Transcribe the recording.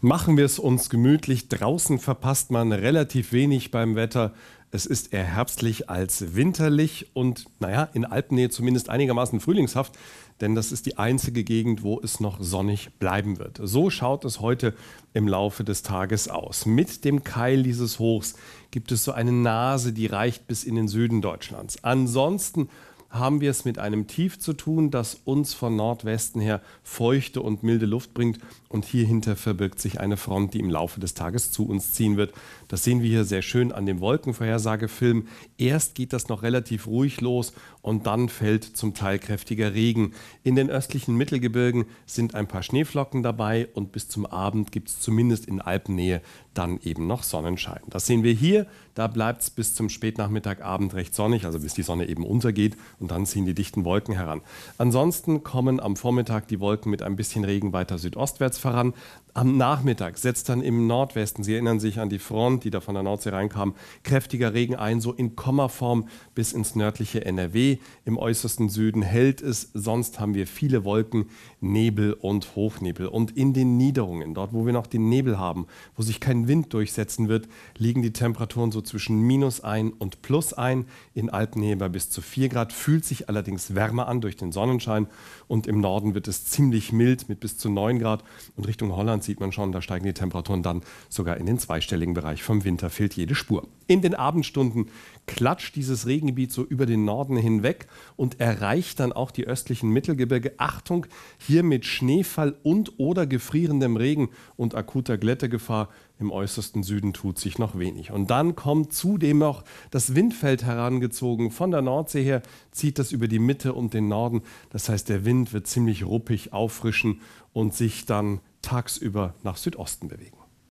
Machen wir es uns gemütlich. Draußen verpasst man relativ wenig beim Wetter. Es ist eher herbstlich als winterlich und naja, in Alpennähe zumindest einigermaßen frühlingshaft, denn das ist die einzige Gegend, wo es noch sonnig bleiben wird. So schaut es heute im Laufe des Tages aus. Mit dem Keil dieses Hochs gibt es so eine Nase, die reicht bis in den Süden Deutschlands. Ansonsten haben wir es mit einem Tief zu tun, das uns von Nordwesten her feuchte und milde Luft bringt. Und hier hinter verbirgt sich eine Front, die im Laufe des Tages zu uns ziehen wird. Das sehen wir hier sehr schön an dem Wolkenvorhersagefilm. Erst geht das noch relativ ruhig los und dann fällt zum Teil kräftiger Regen. In den östlichen Mittelgebirgen sind ein paar Schneeflocken dabei und bis zum Abend gibt es zumindest in Alpennähe dann eben noch Sonnenschein. Das sehen wir hier. Da bleibt es bis zum Spätnachmittagabend recht sonnig, also bis die Sonne eben untergeht und dann ziehen die dichten Wolken heran. Ansonsten kommen am Vormittag die Wolken mit ein bisschen Regen weiter südostwärts voran. Am Nachmittag setzt dann im Nordwesten, Sie erinnern sich an die Front, die da von der Nordsee reinkam, kräftiger Regen ein, so in Kommaform bis ins nördliche NRW. Im äußersten Süden hält es, sonst haben wir viele Wolken, Nebel und Hochnebel. Und in den Niederungen, dort wo wir noch den Nebel haben, wo sich kein Wind durchsetzen wird, liegen die Temperaturen so zwischen minus 1 und plus 1, in Alpenheber bis zu 4 Grad fühlt sich allerdings wärmer an durch den Sonnenschein und im Norden wird es ziemlich mild mit bis zu 9 Grad und Richtung Holland sieht man schon, da steigen die Temperaturen dann sogar in den zweistelligen Bereich. Vom Winter fehlt jede Spur. In den Abendstunden klatscht dieses Regengebiet so über den Norden hinweg und erreicht dann auch die östlichen Mittelgebirge. Achtung, hier mit Schneefall und oder gefrierendem Regen und akuter Glättegefahr. Im äußersten Süden tut sich noch wenig. Und dann kommt zudem noch das Windfeld herangezogen. Von der Nordsee her zieht das über die Mitte und den Norden. Das heißt, der Wind wird ziemlich ruppig auffrischen und sich dann tagsüber nach Südosten bewegen.